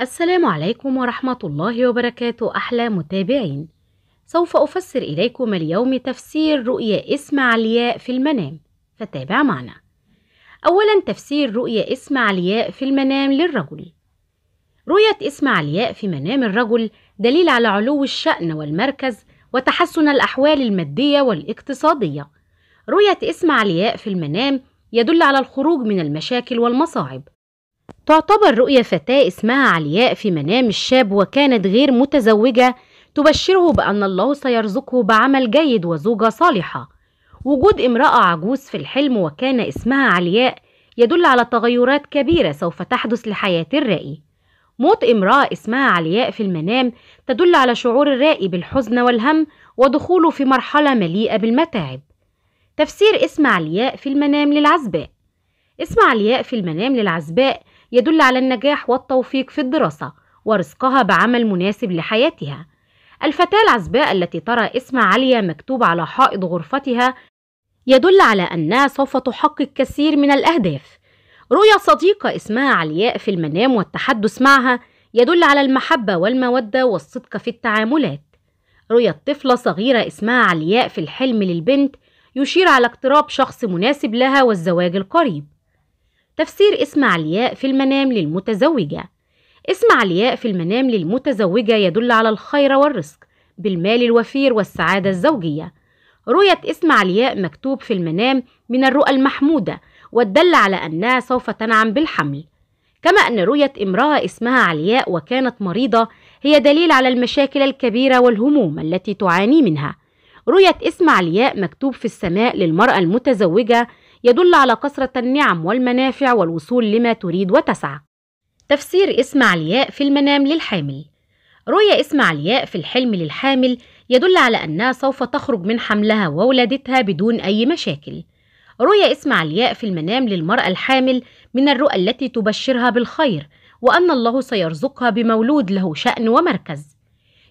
السلام عليكم ورحمة الله وبركاته أحلى متابعين سوف أفسر إليكم اليوم تفسير رؤية اسم علياء في المنام فتابع معنا أولا تفسير رؤية اسم علياء في المنام للرجل رؤية اسم علياء في منام الرجل دليل على علو الشأن والمركز وتحسن الأحوال المادية والاقتصادية رؤية اسم علياء في المنام يدل على الخروج من المشاكل والمصاعب تعتبر رؤية فتاة اسمها علياء في منام الشاب وكانت غير متزوجة تبشره بأن الله سيرزقه بعمل جيد وزوجة صالحة وجود امرأة عجوز في الحلم وكان اسمها علياء يدل على تغيرات كبيرة سوف تحدث لحياة الرائي موت امرأة اسمها علياء في المنام تدل على شعور الرائي بالحزن والهم ودخوله في مرحلة مليئة بالمتاعب تفسير اسم علياء في المنام للعزباء اسم علياء في المنام للعزباء يدل على النجاح والتوفيق في الدراسة ورزقها بعمل مناسب لحياتها الفتاة العزباء التي ترى اسم عليا مكتوب على حائط غرفتها يدل على أنها سوف تحقق كثير من الأهداف رؤيا صديقة اسمها علياء في المنام والتحدث معها يدل على المحبة والمودة والصدق في التعاملات رؤية طفلة صغيرة اسمها علياء في الحلم للبنت يشير على اقتراب شخص مناسب لها والزواج القريب تفسير اسم علياء في المنام للمتزوجة اسم علياء في المنام للمتزوجة يدل على الخير والرزق بالمال الوفير والسعادة الزوجية رؤية اسم علياء مكتوب في المنام من الرؤى المحمودة وتدل على أنها سوف تنعم بالحمل كما أن رؤية امرأة اسمها علياء وكانت مريضة هي دليل على المشاكل الكبيرة والهموم التي تعاني منها رؤية اسم علياء مكتوب في السماء للمرأة المتزوجة يدل على كثرة النعم والمنافع والوصول لما تريد وتسعى تفسير اسم علياء في المنام للحامل رؤيا اسم علياء في الحلم للحامل يدل على أنها سوف تخرج من حملها وولادتها بدون أي مشاكل رؤيا اسم علياء في المنام للمرأة الحامل من الرؤى التي تبشرها بالخير وأن الله سيرزقها بمولود له شأن ومركز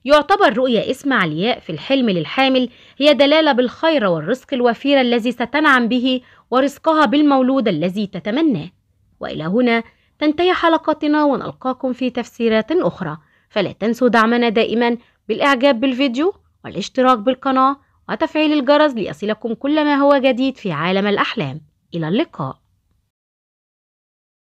يعتبر رؤيا اسم علياء في الحلم للحامل هي دلالة بالخير والرزق الوفير الذي ستنعم به ورزقها بالمولود الذي تتمناه وإلى هنا تنتهي حلقتنا ونلقاكم في تفسيرات أخرى فلا تنسوا دعمنا دائما بالإعجاب بالفيديو والاشتراك بالقناة وتفعيل الجرس ليصلكم كل ما هو جديد في عالم الأحلام إلى اللقاء